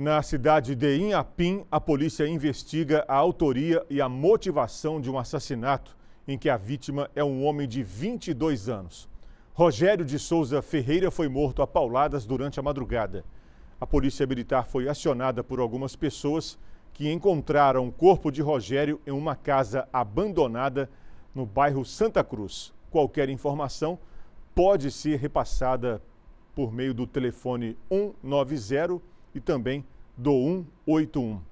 Na cidade de Inhapim, a polícia investiga a autoria e a motivação de um assassinato em que a vítima é um homem de 22 anos. Rogério de Souza Ferreira foi morto a pauladas durante a madrugada. A polícia militar foi acionada por algumas pessoas que encontraram o corpo de Rogério em uma casa abandonada no bairro Santa Cruz. Qualquer informação pode ser repassada por meio do telefone 190 e também do 181.